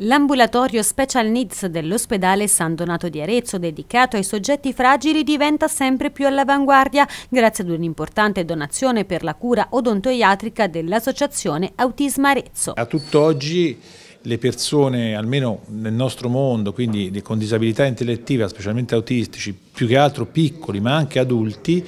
L'ambulatorio Special Needs dell'ospedale San Donato di Arezzo, dedicato ai soggetti fragili, diventa sempre più all'avanguardia grazie ad un'importante donazione per la cura odontoiatrica dell'Associazione Autisma Arezzo. A tutt'oggi le persone, almeno nel nostro mondo, quindi con disabilità intellettiva, specialmente autistici, più che altro piccoli ma anche adulti,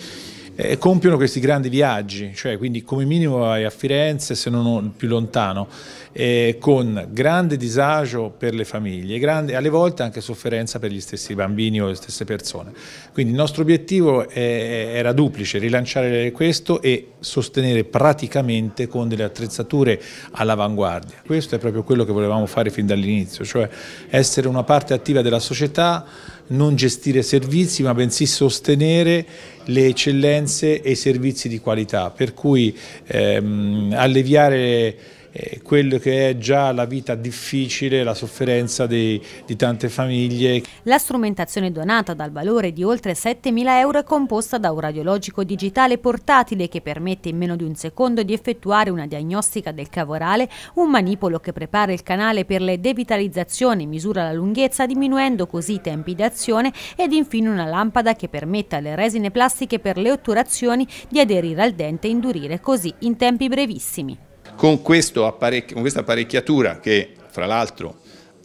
eh, compiono questi grandi viaggi, cioè quindi come minimo vai a Firenze se non più lontano, eh, con grande disagio per le famiglie, grande, alle volte anche sofferenza per gli stessi bambini o le stesse persone. Quindi il nostro obiettivo eh, era duplice, rilanciare questo e sostenere praticamente con delle attrezzature all'avanguardia. Questo è proprio quello che volevamo fare fin dall'inizio, cioè essere una parte attiva della società, non gestire servizi ma bensì sostenere le eccellenze e i servizi di qualità, per cui ehm, alleviare eh, quello che è già la vita difficile, la sofferenza di, di tante famiglie. La strumentazione donata dal valore di oltre 7.000 euro è composta da un radiologico digitale portatile che permette in meno di un secondo di effettuare una diagnostica del cavo orale, un manipolo che prepara il canale per le devitalizzazioni, misura la lunghezza diminuendo così i tempi di azione ed infine una lampada che permette alle resine plastiche per le otturazioni di aderire al dente e indurire così in tempi brevissimi. Con, questo apparecchi con questa apparecchiatura che fra l'altro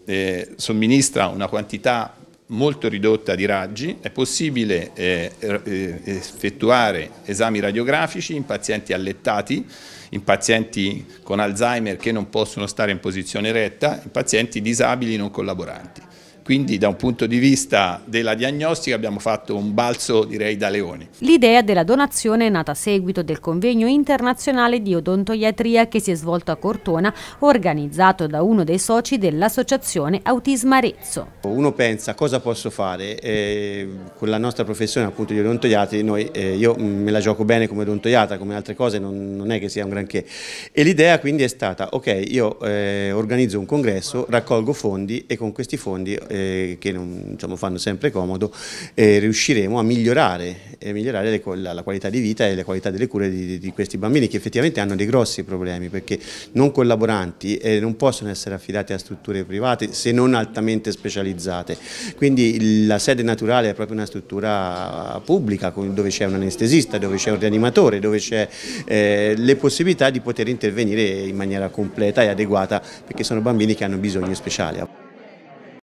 eh, somministra una quantità molto ridotta di raggi, è possibile eh, eh, effettuare esami radiografici in pazienti allettati, in pazienti con Alzheimer che non possono stare in posizione retta, in pazienti disabili non collaboranti. Quindi da un punto di vista della diagnostica abbiamo fatto un balzo direi da leoni. L'idea della donazione è nata a seguito del convegno internazionale di odontoiatria che si è svolto a Cortona, organizzato da uno dei soci dell'associazione Autismo Arezzo. Uno pensa cosa posso fare, eh, con la nostra professione appunto di odontoiatri, noi, eh, io mm, me la gioco bene come odontoiata, come altre cose non, non è che sia un granché. E l'idea quindi è stata, ok, io eh, organizzo un congresso, raccolgo fondi e con questi fondi eh, che non, diciamo, fanno sempre comodo, eh, riusciremo a migliorare, a eh, migliorare le, la, la, qualità di vita e la qualità delle cure di, di, questi bambini che effettivamente hanno dei grossi problemi perché non collaboranti e eh, non possono essere affidati a strutture private se non altamente specializzate. Quindi la sede naturale è proprio una struttura ah, pubblica dove c'è un anestesista, dove c'è un rianimatore, dove c'è eh, le possibilità di poter intervenire in maniera completa e adeguata perché sono bambini che hanno bisogno speciali.